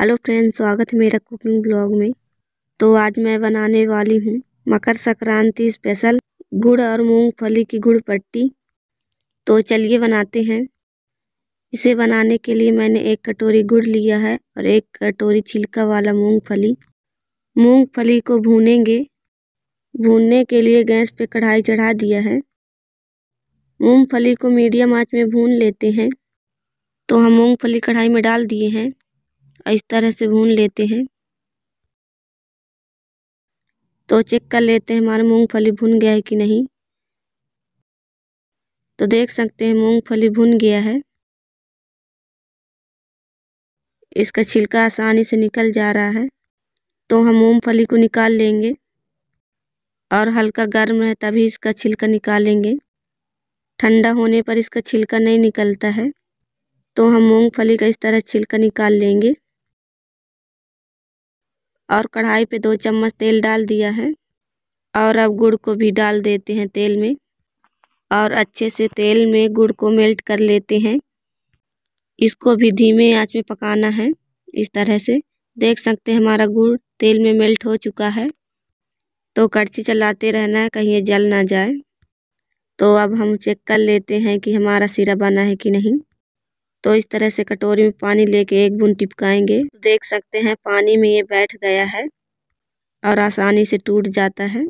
hello friends स्वागत है मेरा कुकिंग ब्लॉग में तो आज मैं बनाने वाली हूँ मकर संक्रांति स्पेशल गुड़ और मूंगफली की गुड़ पट्टी तो चलिए बनाते हैं इसे बनाने के लिए मैंने एक कटोरी गुड़ लिया है और एक कटोरी छिलका वाला मूंगफली मूंगफली को भूनेंगे भूनने के लिए गैस पे कढ़ाई चढ़ा दिया है मूंगफली को मीडियम आँच में भून लेते हैं तो हम मूंगफली कढ़ाई में डाल दिए हैं इस तरह से भून लेते हैं तो चेक कर लेते हैं हमारा मूंगफली भुन गया है कि नहीं तो देख सकते हैं मूंगफली भुन गया है इसका छिलका आसानी से निकल जा रहा है तो हम मूंगफली को निकाल लेंगे और हल्का गर्म है तभी इसका छिलका निकालेंगे ठंडा होने पर इसका छिलका नहीं निकलता है तो हम मूंगफली का इस तरह छिलका निकाल लेंगे और कढ़ाई पे दो चम्मच तेल डाल दिया है और अब गुड़ को भी डाल देते हैं तेल में और अच्छे से तेल में गुड़ को मेल्ट कर लेते हैं इसको भी धीमे आंच में पकाना है इस तरह से देख सकते हैं हमारा गुड़ तेल में मेल्ट हो चुका है तो कड़छी चलाते रहना है कहीं जल ना जाए तो अब हम चेक कर लेते हैं कि हमारा सिरा बना है कि नहीं तो इस तरह से कटोरी में पानी लेके एक बूंद टिपकाएंगे तो देख सकते हैं पानी में ये बैठ गया है और आसानी से टूट जाता है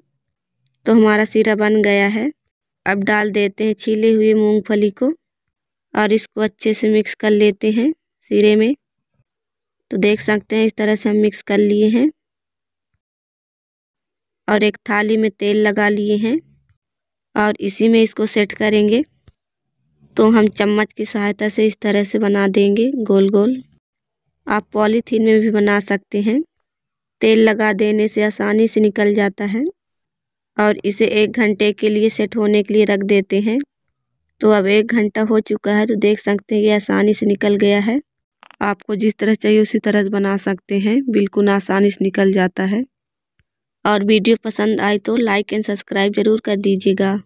तो हमारा सिरा बन गया है अब डाल देते हैं छीले हुए मूंगफली को और इसको अच्छे से मिक्स कर लेते हैं सिरे में तो देख सकते हैं इस तरह से हम मिक्स कर लिए हैं और एक थाली में तेल लगा लिए हैं और इसी में इसको सेट करेंगे तो हम चम्मच की सहायता से इस तरह से बना देंगे गोल गोल आप पॉलीथीन में भी बना सकते हैं तेल लगा देने से आसानी से निकल जाता है और इसे एक घंटे के लिए सेट होने के लिए रख देते हैं तो अब एक घंटा हो चुका है तो देख सकते हैं ये आसानी से निकल गया है आपको जिस तरह चाहिए उसी तरह से बना सकते हैं बिल्कुल आसानी से निकल जाता है और वीडियो पसंद आए तो लाइक एंड सब्सक्राइब ज़रूर कर दीजिएगा